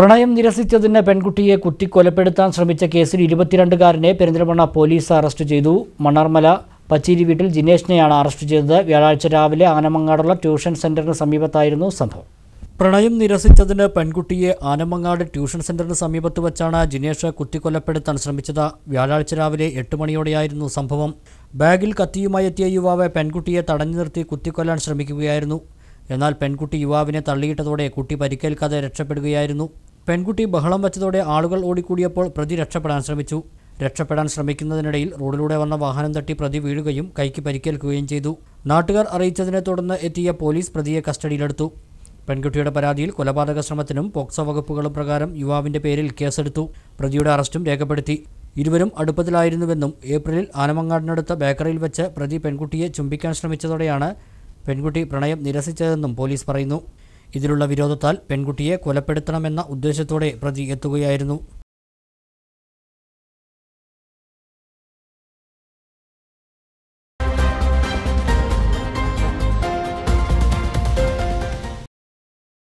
പ്രണയം നിരസിച്ചതിന് പെൺകുട്ടിയെ കൊലപ്പെടുത്താൻ ശ്രമിച്ച കേസിൽ ഇരുപത്തിരണ്ടുകാരനെ പെരിന്തൽമണ്ണ പോലീസ് അറസ്റ്റ് ചെയ്തു മണ്ണർമല പച്ചേരി വീട്ടിൽ ജിനേഷിനെയാണ് അറസ്റ്റ് ചെയ്തത് വ്യാഴാഴ്ച രാവിലെ ആനമങ്ങാടുള്ള ട്യൂഷൻ സെന്ററിന് സമീപത്തായിരുന്നു സംഭവം പ്രണയം നിരസിച്ചതിന് പെൺകുട്ടിയെ ആനമങ്ങാട് ട്യൂഷൻ സെന്ററിന് സമീപത്ത് വച്ചാണ് ജിനേഷ് കുട്ടിക്കൊലപ്പെടുത്താൻ ശ്രമിച്ചത് വ്യാഴാഴ്ച രാവിലെ എട്ട് മണിയോടെയായിരുന്നു സംഭവം ബാഗിൽ കത്തിയുമായി എത്തിയ യുവാവ് പെൺകുട്ടിയെ തടഞ്ഞു നിർത്തി കുത്തിക്കൊല്ലാൻ ശ്രമിക്കുകയായിരുന്നു എന്നാൽ പെൺകുട്ടി യുവാവിനെ തള്ളിയിട്ടതോടെ കുട്ടി പരിക്കേൽക്കാതെ രക്ഷപ്പെടുകയായിരുന്നു പെൺകുട്ടി ബഹളം വച്ചതോടെ ആളുകൾ ഓടിക്കൂടിയപ്പോൾ പ്രതി രക്ഷപ്പെടാൻ ശ്രമിച്ചു രക്ഷപ്പെടാൻ ശ്രമിക്കുന്നതിനിടയിൽ റോഡിലൂടെ വന്ന വാഹനം തട്ടി പ്രതി വീഴുകയും കൈക്ക് പരിക്കേൽക്കുകയും ചെയ്തു നാട്ടുകാർ അറിയിച്ചതിനെ തുടർന്ന് എത്തിയ പോലീസ് പ്രതിയെ കസ്റ്റഡിയിലെടുത്തു പെൺകുട്ടിയുടെ പരാതിയിൽ കൊലപാതക ശ്രമത്തിനും പോക്സോ വകുപ്പുകളും പ്രകാരം യുവാവിന്റെ പേരിൽ കേസെടുത്തു പ്രതിയുടെ അറസ്റ്റും രേഖപ്പെടുത്തി ഇരുവരും അടുപ്പത്തിലായിരുന്നുവെന്നും ഏപ്രിലിൽ ആനമങ്ങാടിനടുത്ത ബേക്കറിയിൽ വെച്ച് പ്രതി പെൺകുട്ടിയെ ചുംബിക്കാൻ ശ്രമിച്ചതോടെയാണ് പെൺകുട്ടി പ്രണയം നിരസിച്ചതെന്നും പോലീസ് പറയുന്നു ഇതിലുള്ള വിരോധത്താൽ പെൺകുട്ടിയെ കൊലപ്പെടുത്തണമെന്ന ഉദ്ദേശത്തോടെ പ്രതി എത്തുകയായിരുന്നു